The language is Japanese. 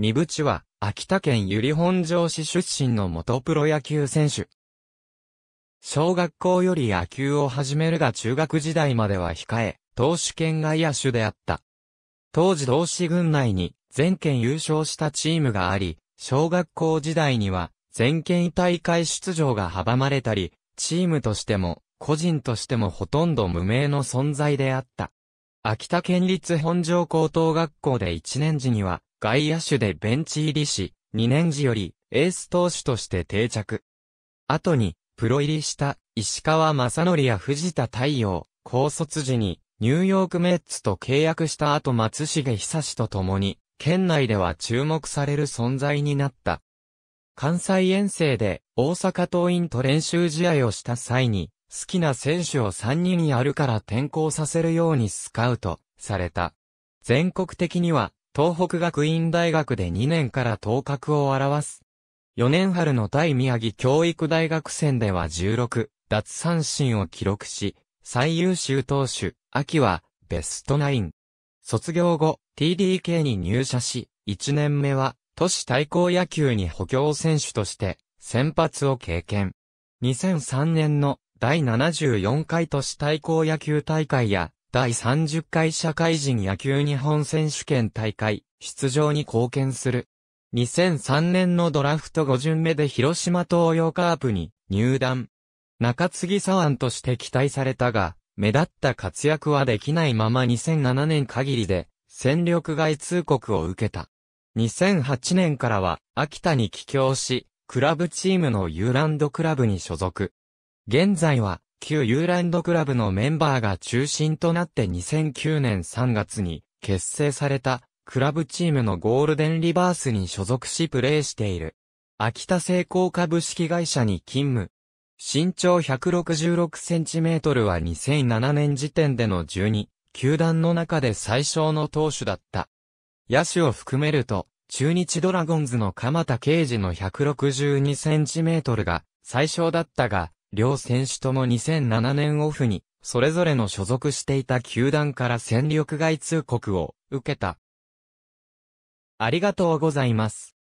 三淵は、秋田県由利本荘市出身の元プロ野球選手。小学校より野球を始めるが中学時代までは控え、投手圏外野手であった。当時同志軍内に全県優勝したチームがあり、小学校時代には全県大会出場が阻まれたり、チームとしても個人としてもほとんど無名の存在であった。秋田県立本庄高等学校で1年時には外野手でベンチ入りし、2年時よりエース投手として定着。後に、プロ入りした石川正則や藤田太陽、高卒時にニューヨークメッツと契約した後松重久志と共に、県内では注目される存在になった。関西遠征で大阪桐蔭と練習試合をした際に、好きな選手を3人やるから転校させるようにスカウトされた。全国的には東北学院大学で2年から頭角を表す。4年春の対宮城教育大学戦では16、奪三振を記録し、最優秀投手、秋は、ベストナイン。卒業後、TDK に入社し、1年目は、都市対抗野球に補強選手として、先発を経験。2003年の第74回都市対抗野球大会や、第30回社会人野球日本選手権大会、出場に貢献する。2003年のドラフト5巡目で広島東洋カープに入団。中継ぎ左腕として期待されたが、目立った活躍はできないまま2007年限りで、戦力外通告を受けた。2008年からは、秋田に帰郷し、クラブチームのユーランドクラブに所属。現在は、旧ユーランドクラブのメンバーが中心となって2009年3月に結成されたクラブチームのゴールデンリバースに所属しプレーしている。秋田製鋼株式会社に勤務。身長 166cm は2007年時点での12、球団の中で最小の投手だった。野手を含めると、中日ドラゴンズの鎌田啓司の 162cm が最小だったが、両選手とも2007年オフに、それぞれの所属していた球団から戦力外通告を受けた。ありがとうございます。